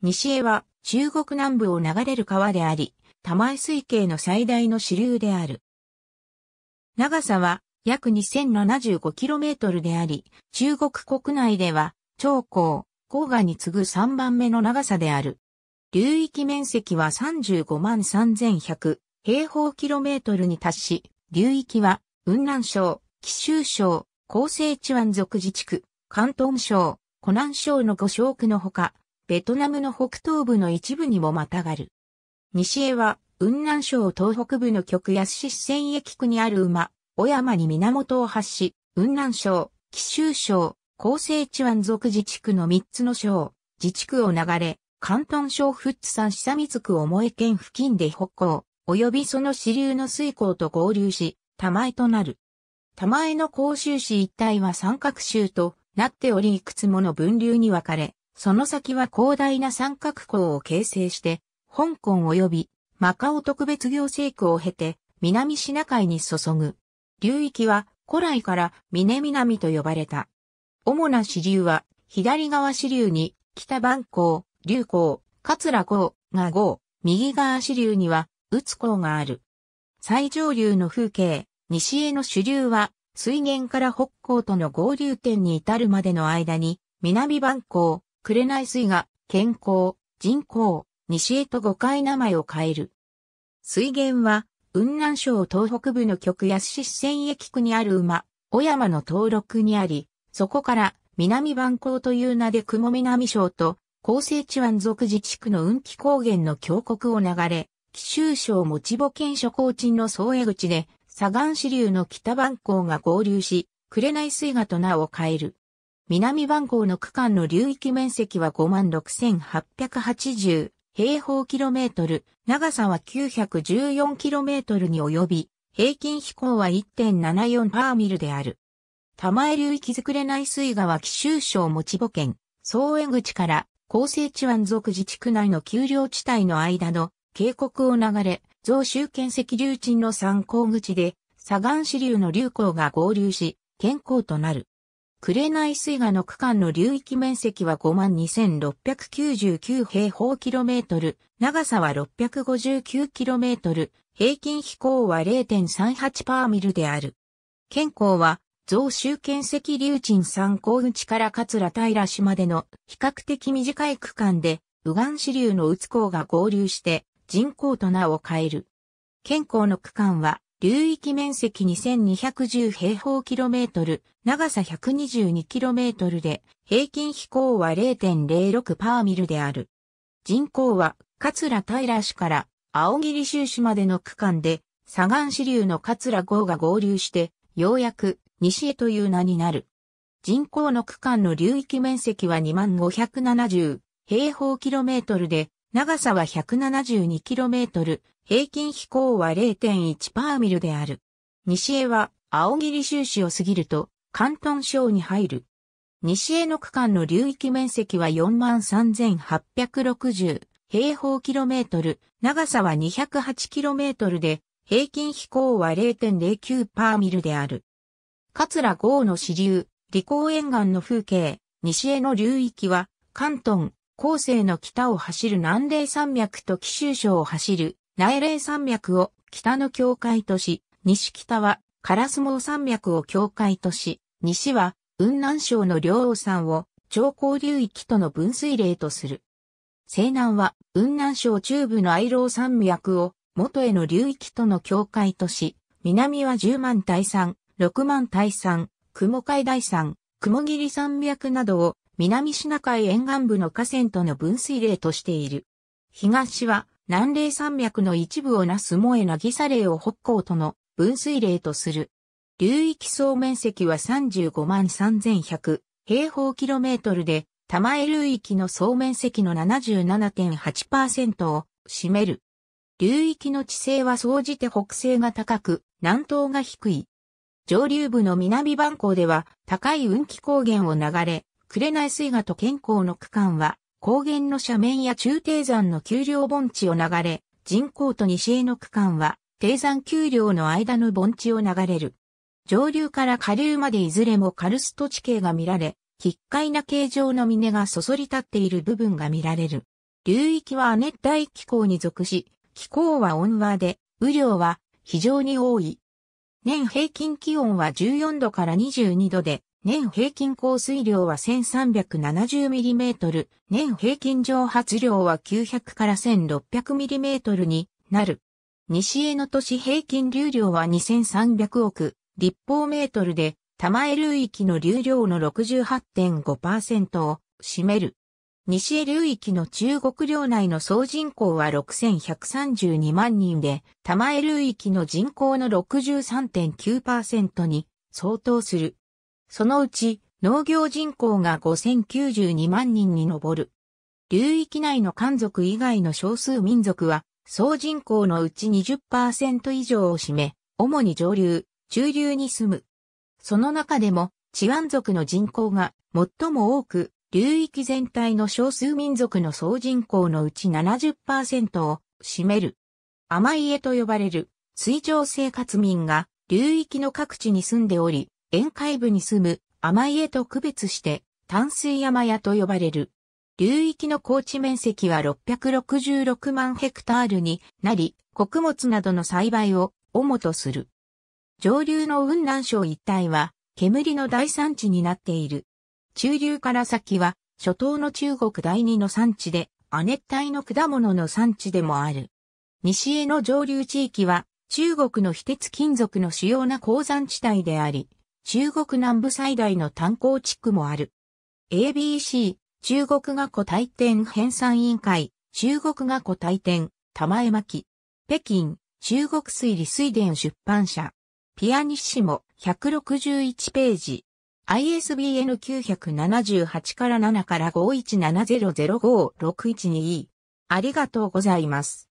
西へは中国南部を流れる川であり、玉江水系の最大の支流である。長さは約 2075km であり、中国国内では長江、黄河に次ぐ3番目の長さである。流域面積は35万3100平方キロメートルに達し、流域は雲南省、貴州省、厚生地湾属自治区、関東省、湖南省の5省区のほか、ベトナムの北東部の一部にもまたがる。西へは、雲南省東北部の極安市千駅区にある馬、小山に源を発し、雲南省、紀州省、厚生地湾族自治区の3つの省、自治区を流れ、関東省富津山久光区重江県付近で北港、及びその支流の水港と合流し、玉江となる。玉江の甲州市一帯は三角州となっておりいくつもの分流に分かれ、その先は広大な三角港を形成して、香港及びマカオ特別行政区を経て、南シナ海に注ぐ。流域は古来から峰南と呼ばれた。主な支流は、左側支流に北番港、流港、桂港が5、右側支流には宇津港がある。最上流の風景、西への主流は、水源から北港との合流点に至るまでの間に、南番港、紅水が、健康、人口、西へと5回名前を変える。水源は、雲南省東北部の極安市千駅区にある馬、小山の登録にあり、そこから南番港という名で雲南省と、厚生地湾属自治区の雲気高原の峡谷を流れ、紀州省持母県諸高鎮の総江口で、左岸支流の北番港が合流し、紅水河と名を変える。南番号の区間の流域面積は56,880平方キロメートル、長さは914キロメートルに及び、平均飛行は1.74パーミルである。玉江流域づくれい水川紀州省持母県、総江口から厚生地湾属自治区内の丘陵地帯の間の渓谷を流れ、増州県石流鎮の参考口で、左岸支流の流行が合流し、健康となる。クレナイ水河の区間の流域面積は52,699平方キロメートル、長さは659キロメートル、平均飛行は0.38パーミルである。県港は、増州県石流鎮山港口から桂平市までの比較的短い区間で、右岸支流の宇津港が合流して人工と名を変える。県港の区間は流域面積2210平方キロメートル、長さ122キロメートルで、平均飛行は0.06パーミルである。人口は、桂平市から青霧州市までの区間で、左岸支流の桂郷が合流して、ようやく西へという名になる。人口の区間の流域面積は2570平方キロメートルで、長さは172キロメートル、平均飛行は0.1パーミルである。西へは青霧州市を過ぎると関東省に入る。西への区間の流域面積は43,860平方キロメートル、長さは208キロメートルで、平均飛行は0.09パーミルである。桂郷の支流、利口沿岸の風景、西への流域は、関東、後世の北を走る南霊山脈と紀州省を走る内霊山脈を北の境界とし、西北は烏毛山脈を境界とし、西は雲南省の両王山を長江流域との分水嶺とする。西南は雲南省中部の愛楼山脈を元への流域との境界とし、南は十万大山、六万大山、雲海大山、雲霧山脈などを南シナ海沿岸部の河川との分水嶺としている。東は南霊山脈の一部をなす萌え砂霊を北港との分水霊とする。流域総面積は35万3100平方キロメートルで、玉江流域の総面積の77.8%を占める。流域の地勢は総じて北西が高く、南東が低い。上流部の南番港では高い雲気高原を流れ、紅水河と健康の区間は高原の斜面や中低山の丘陵盆地を流れ、人口と西への区間は、低山丘陵の間の盆地を流れる。上流から下流までいずれもカルスト地形が見られ、奇怪な形状の峰がそそり立っている部分が見られる。流域は亜熱帯気候に属し、気候は温和で、雨量は非常に多い。年平均気温は14度から22度で、年平均降水量は 1370mm、年平均蒸発量は900から 1600mm になる。西への都市平均流量は2300億立方メートルで、玉江流域の流量の68.5%を占める。西江流域の中国領内の総人口は6132万人で、玉江流域の人口の63.9%に相当する。そのうち農業人口が5092万人に上る。流域内の漢族以外の少数民族は、総人口のうち20%以上を占め、主に上流、中流に住む。その中でも、治安族の人口が最も多く、流域全体の少数民族の総人口のうち70%を占める。甘い家と呼ばれる水上生活民が流域の各地に住んでおり、沿海部に住む甘家と区別して淡水山屋と呼ばれる。流域の高地面積は666万ヘクタールになり、穀物などの栽培を主とする。上流の雲南省一帯は、煙の大産地になっている。中流から先は、初頭の中国第二の産地で、亜熱帯の果物の産地でもある。西への上流地域は、中国の非鉄金属の主要な鉱山地帯であり、中国南部最大の炭鉱地区もある。ABC、中国学校大典編纂委員会、中国学校大典、玉江巻、北京、中国水利水田出版社、ピアニッシモ、161ページ、ISBN 978から7から5170056122。ありがとうございます。